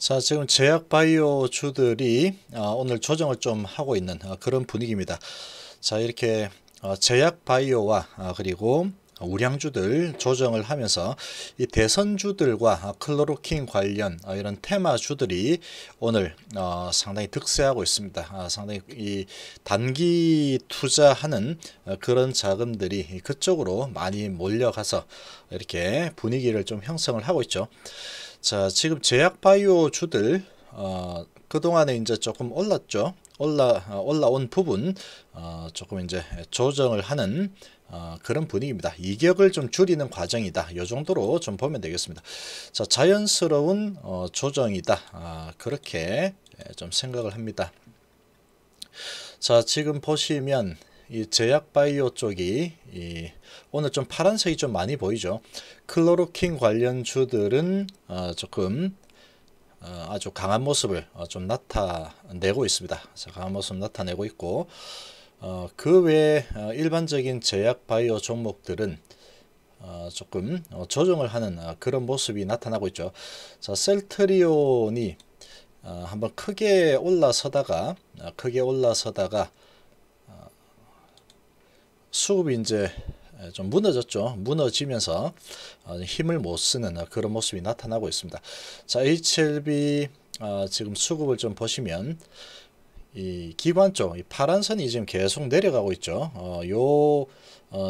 자 지금 제약 바이오 주들이 아, 오늘 조정을 좀 하고 있는 아, 그런 분위기입니다. 자 이렇게 아, 제약 바이오와 그리고 우량주들 조정을 하면서 이 대선주들과 클로로킨 관련 이런 테마주들이 오늘 어, 상당히 득세하고 있습니다. 상당히 이 단기 투자하는 어, 그런 자금들이 그쪽으로 많이 몰려가서 이렇게 분위기를 좀 형성을 하고 있죠. 자 지금 제약바이오 주들 어, 그동안에 이제 조금 올랐죠 올라 어, 올라온 부분 어, 조금 이제 조정을 하는 어, 그런 분위기입니다. 이격을 좀 줄이는 과정이다. 이 정도로 좀 보면 되겠습니다. 자, 자연스러운 어, 조정이다. 아, 그렇게 예, 좀 생각을 합니다. 자, 지금 보시면 이 제약 바이오 쪽이 이 오늘 좀 파란색이 좀 많이 보이죠. 클로로킨 관련 주들은 어 조금 어 아주 강한 모습을 어좀 나타내고 있습니다. 강한 모습 나타내고 있고 어 그 외에 어 일반적인 제약 바이오 종목들은 어 조금 어 조정을 하는 어 그런 모습이 나타나고 있죠. 자, 셀트리온이 어, 한번 크게 올라서다가 어 크게 올라서다가 수급이 이제 좀 무너졌죠. 무너지면서 어, 힘을 못 쓰는 어, 그런 모습이 나타나고 있습니다. 자, HLB 어, 지금 수급을 좀 보시면 이 기관 쪽, 이 파란 선이 지금 계속 내려가고 있죠. 요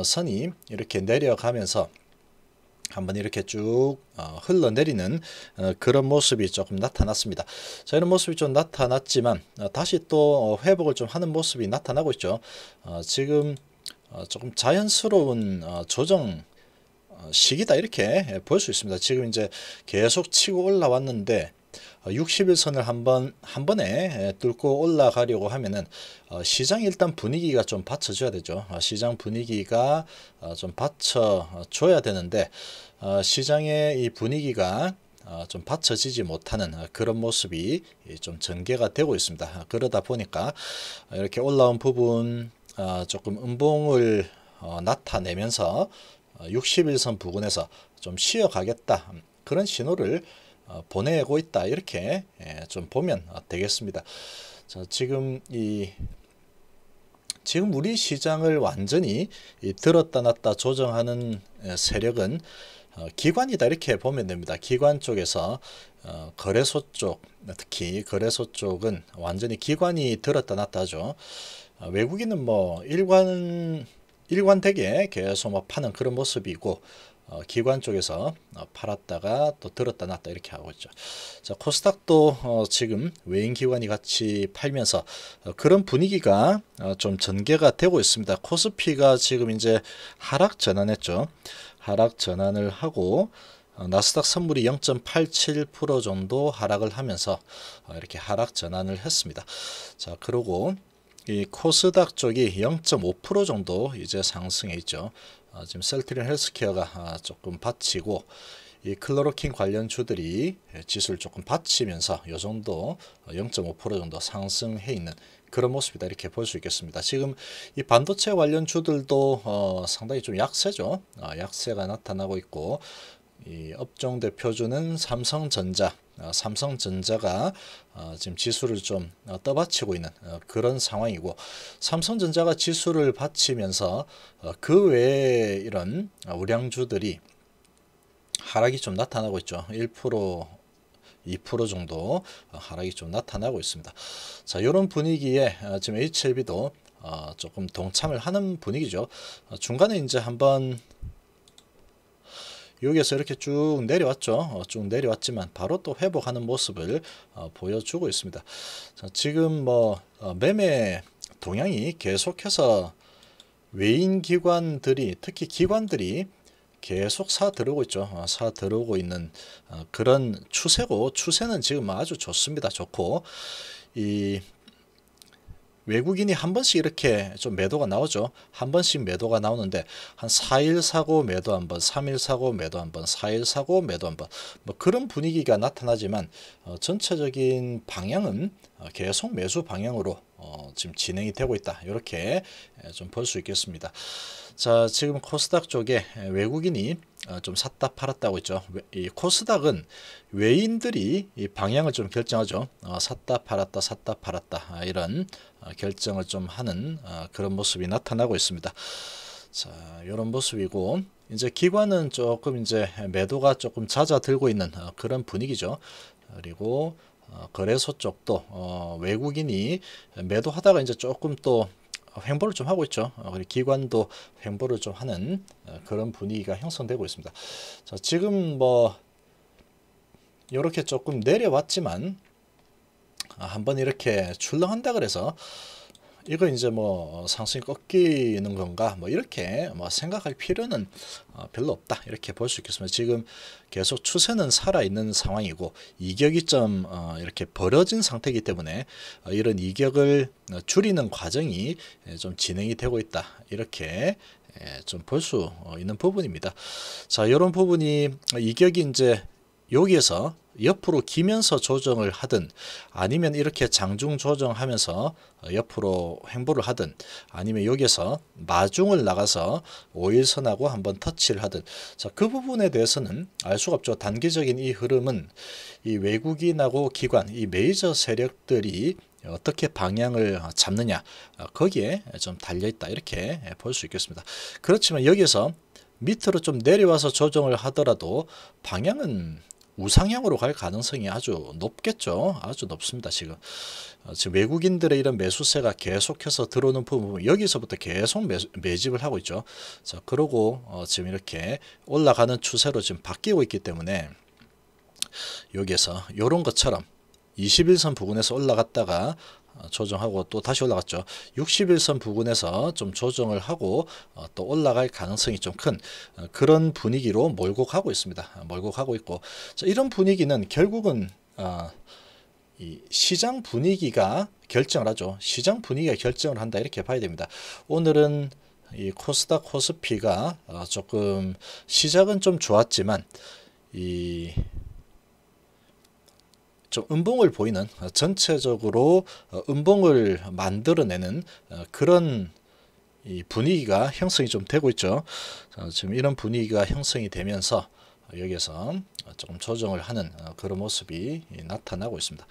선이 이렇게 내려가면서 한번 이렇게 쭉 흘러내리는 그런 모습이 조금 나타났습니다. 자, 이런 모습이 좀 나타났지만 다시 또 회복을 좀 하는 모습이 나타나고 있죠. 지금 어, 조금 자연스러운 어, 조정 어, 시기다 이렇게 예, 볼수 있습니다. 지금 이제 계속 치고 올라왔는데 60일선을 한번 한 번에 예, 뚫고 올라가려고 하면은 시장 일단 분위기가 좀 받쳐줘야 되죠. 아, 시장 분위기가 좀 받쳐줘야 되는데 시장의 이 분위기가 좀 받쳐지지 못하는 그런 모습이 좀 전개가 되고 있습니다. 그러다 보니까 이렇게 올라온 부분 어, 조금 음봉을 어, 나타내면서 60일선 어, 부근에서 좀 쉬어가겠다 음, 그런 신호를 어, 보내고 있다 이렇게 예, 좀 보면 되겠습니다. 자, 지금 이 지금 우리 시장을 완전히 들었다 놨다 조정하는 예, 세력은 기관이다 이렇게 보면 됩니다. 기관 쪽에서 거래소 쪽 특히 거래소 쪽은 완전히 기관이 들었다 놨다죠. 아, 외국인은 뭐 일관 일관되게 계속 뭐 파는 그런 모습이고 어, 기관 쪽에서 어, 팔았다가 또 들었다 놨다 이렇게 하고 있죠. 자, 코스닥도 어, 지금 외인 기관이 같이 팔면서 어, 그런 분위기가 어, 좀 전개가 되고 있습니다. 코스피가 지금 이제 하락 전환했죠. 하락 전환을 하고 어, 나스닥 선물이 0.87% 정도 하락을 하면서 이렇게 하락 전환을 했습니다. 자, 그러고 이 코스닥 쪽이 0.5% 정도 이제 상승해 있죠. 아, 지금 셀트리온 헬스케어가 아, 조금 받치고 이 클로로킨 관련주들이 지수를 조금 받치면서 이 정도 0.5% 어, 정도 상승해 있는 그런 모습이다 이렇게 볼 수 있겠습니다. 지금 이 반도체 관련주들도 어, 상당히 좀 약세죠. 아, 약세가 나타나고 있고 이 업종 대표주는 삼성전자 어, 삼성전자가 어, 지금 지수를 좀 어, 떠받치고 있는 그런 상황이고 삼성전자가 지수를 받치면서 그 외에 이런 우량주들이 하락이 좀 나타나고 있죠. 1% 2% 정도 하락이 좀 나타나고 있습니다. 자, 이런 분위기에 지금 HLB도 조금 동참을 하는 분위기죠. 중간에 이제 한번 여기에서 이렇게 쭉 내려왔죠. 어, 쭉 내려왔지만 바로 또 회복하는 모습을 어, 보여주고 있습니다. 지금 뭐 어, 매매 동향이 계속해서 외인 기관들이 특히 기관들이 계속 사 들어오고 있죠. 사 들어오고 있는 그런 추세고 추세는 지금 아주 좋습니다. 좋고 이 외국인이 한 번씩 이렇게 좀 매도가 나오죠. 한 번씩 매도가 나오는데 한 4일 사고 매도 한 번, 3일 사고 매도 한 번, 4일 사고 매도 한 번. 뭐 그런 분위기가 나타나지만 어, 전체적인 방향은 어, 계속 매수 방향으로 어, 지금 진행이 되고 있다. 이렇게 좀 볼 수 있겠습니다. 자, 지금 코스닥 쪽에 외국인이 어, 좀 샀다 팔았다고 있죠. 이 코스닥은 외인들이 이 방향을 좀 결정하죠. 어, 샀다 팔았다 샀다 팔았다 아, 이런 어, 결정을 좀 하는 어, 그런 모습이 나타나고 있습니다. 자, 이런 모습이고 이제 기관은 조금 이제 매도가 조금 잦아들고 있는 그런 분위기죠. 그리고 거래소 쪽도 외국인이 매도하다가 이제 조금 또 어, 횡보를 좀 하고 있죠. 우리 어, 기관도 횡보를 좀 하는 어, 그런 분위기가 형성되고 있습니다. 자, 지금 뭐 이렇게 조금 내려왔지만 아, 한번 이렇게 출렁한다 그래서 이거 이제 뭐 상승이 꺾이는 건가 뭐 이렇게 뭐 생각할 필요는 어, 별로 없다 이렇게 볼 수 있겠습니다. 지금 계속 추세는 살아있는 상황이고 이격이 좀 어, 이렇게 벌어진 상태이기 때문에 어, 이런 이격을 줄이는 과정이 예, 좀 진행이 되고 있다 이렇게 예, 좀볼 수 있는 부분입니다. 자 이런 부분이 이격이 이제 여기에서 옆으로 기면서 조정을 하든 아니면 이렇게 장중 조정하면서 옆으로 행보를 하든 아니면 여기에서 마중을 나가서 5일선하고 한번 터치를 하든 자 그 부분에 대해서는 알 수가 없죠. 단기적인 이 흐름은 이 외국인하고 기관 이 메이저 세력들이 어떻게 방향을 잡느냐 거기에 좀 달려있다 이렇게 볼 수 있겠습니다. 그렇지만 여기에서 밑으로 좀 내려와서 조정을 하더라도 방향은 우상향으로 갈 가능성이 아주 높겠죠. 아주 높습니다. 지금 어, 지금 외국인들의 이런 매수세가 계속해서 들어오는 부분 여기서부터 계속 매, 집을 하고 있죠. 자 그러고 어, 지금 이렇게 올라가는 추세로 지금 바뀌고 있기 때문에 여기에서 이런 것처럼 21선 부근에서 올라갔다가 어, 조정하고 또 다시 올라갔죠. 61선 부근에서 좀 조정을 하고 어, 또 올라갈 가능성이 좀큰 어, 그런 분위기로 몰고가고 있습니다. 몰곡하고 있고 이런 분위기는 결국은 시장 분위기가 결정을 하죠. 시장 분위기가 결정을 한다 이렇게 봐야 됩니다. 오늘은 이 코스닥 코스피가 조금 시작은 좀 좋았지만 이좀 음봉을 보이는 어, 전체적으로 어, 음봉을 만들어내는 어, 그런 분위기가 형성이 좀 되고 있죠. 지금 이런 분위기가 형성이 되면서 여기에서 조금 조정을 하는 그런 모습이 나타나고 있습니다.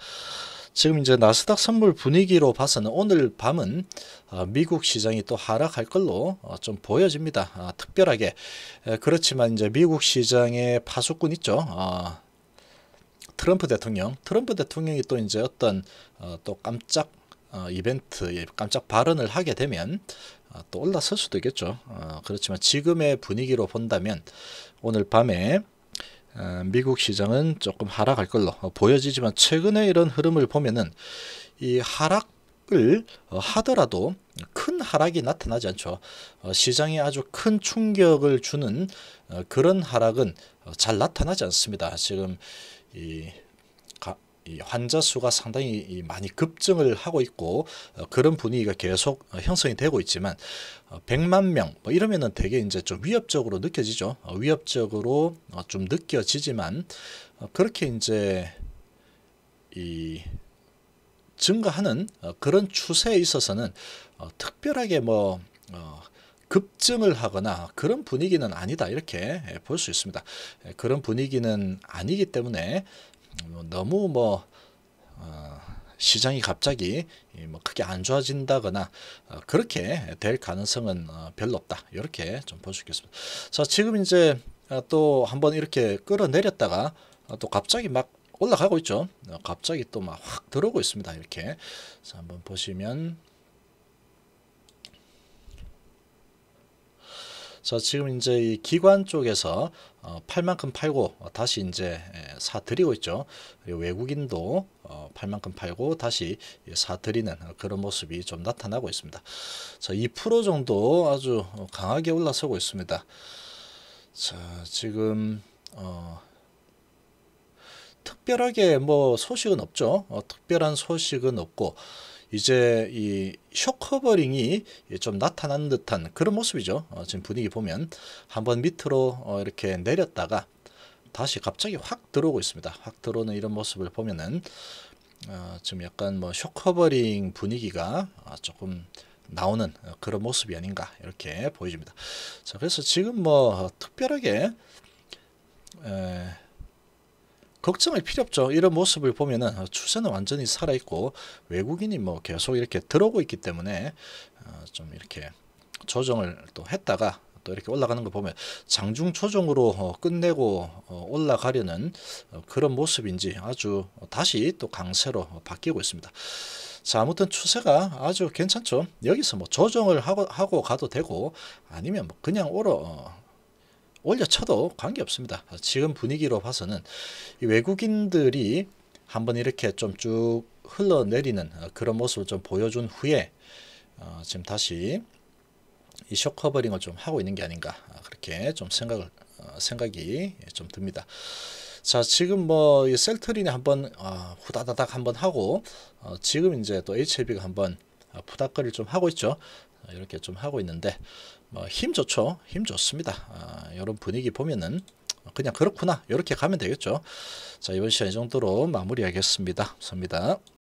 지금 이제 나스닥 선물 분위기로 봐서는 오늘 밤은 미국 시장이 또 하락할 걸로 좀 보여집니다. 아, 특별하게 그렇지만 이제 미국 시장의 파수꾼 있죠. 아, 트럼프 대통령, 트럼프 대통령이 또 이제 어떤 어, 또 깜짝 어, 이벤트에 깜짝 발언을 하게 되면 어, 또 올라설 수도 있겠죠. 어, 그렇지만 지금의 분위기로 본다면 오늘 밤에 어, 미국 시장은 조금 하락할 걸로 어, 보여지지만 최근에 이런 흐름을 보면은 이 하락 을 어, 하더라도 큰 하락이 나타나지 않죠. 어, 시장에 아주 큰 충격을 주는 그런 하락은 잘 나타나지 않습니다. 지금 이, 가, 이 환자 수가 상당히 많이 급증을 하고 있고 어, 그런 분위기가 계속 어, 형성이 되고 있지만 어, 100만 명 뭐 이러면은 되게 이제 좀 위협적으로 느껴지죠. 어, 위협적으로 어, 좀 느껴지지만 어, 그렇게 이제 이 증가하는 어, 그런 추세에 있어서는 어, 특별하게 뭐 어, 급증을 하거나 그런 분위기는 아니다 이렇게 예, 볼수 있습니다. 예, 그런 분위기는 아니기 때문에 음, 뭐 너무 뭐 어, 시장이 갑자기 뭐 크게 안 좋아진다거나 어, 그렇게 될 가능성은 어, 별로 없다 이렇게 좀 볼 수 있겠습니다. 자 지금 이제 또 한번 이렇게 끌어내렸다가 또 갑자기 막 올라가고 있죠. 갑자기 또 막 확 들어오고 있습니다. 이렇게 자, 한번 보시면 자 지금 이제 이 기관 쪽에서 어, 팔 만큼 어, 예, 어, 팔고 다시 이제 사들이고 있죠. 외국인도 어, 팔 만큼 팔고 다시 사들이는 그런 모습이 좀 나타나고 있습니다. 자2% 정도 아주 강하게 올라서고 있습니다. 자 지금 어, 특별하게 뭐 소식은 없죠. 어, 특별한 소식은 없고 이제 이 쇼커버링이 좀 나타난 듯한 그런 모습이죠. 어, 지금 분위기 보면 한번 밑으로 어, 이렇게 내렸다가 다시 갑자기 확 들어오고 있습니다. 확 들어오는 이런 모습을 보면은 어, 지금 약간 뭐 쇼커버링 분위기가 아, 조금 나오는 어, 그런 모습이 아닌가 이렇게 보여집니다. 자, 그래서 지금 뭐 어, 특별하게 에, 걱정할 필요 없죠. 이런 모습을 보면은 추세는 완전히 살아있고 외국인이 뭐 계속 이렇게 들어오고 있기 때문에 어, 좀 이렇게 조정을 또 했다가 또 이렇게 올라가는 거 보면 장중 초정으로 어, 끝내고 어, 올라가려는 그런 모습인지 아주 다시 또 강세로 바뀌고 있습니다. 자 아무튼 추세가 아주 괜찮죠. 여기서 뭐 조정을 하고, 하고 가도 되고 아니면 뭐 그냥 오러 올려쳐도 관계없습니다. 지금 분위기로 봐서는 외국인들이 한번 이렇게 좀 쭉 흘러내리는 그런 모습을 좀 보여준 후에 어, 지금 다시 이 쇼커버링을 좀 하고 있는 게 아닌가 그렇게 좀 생각을 어, 생각이 좀 듭니다. 자 지금 뭐 셀트린이 한번 어, 후다다닥 한번 하고 지금 이제 또 HLB가 한번 부닥거리를 좀 하고 있죠. 이렇게 좀 하고 있는데 뭐 힘 좋죠 힘 좋습니다 아, 이런 분위기 보면은 그냥 그렇구나 이렇게 가면 되겠죠 자 이번 시간 이 정도로 마무리하겠습니다 감사합니다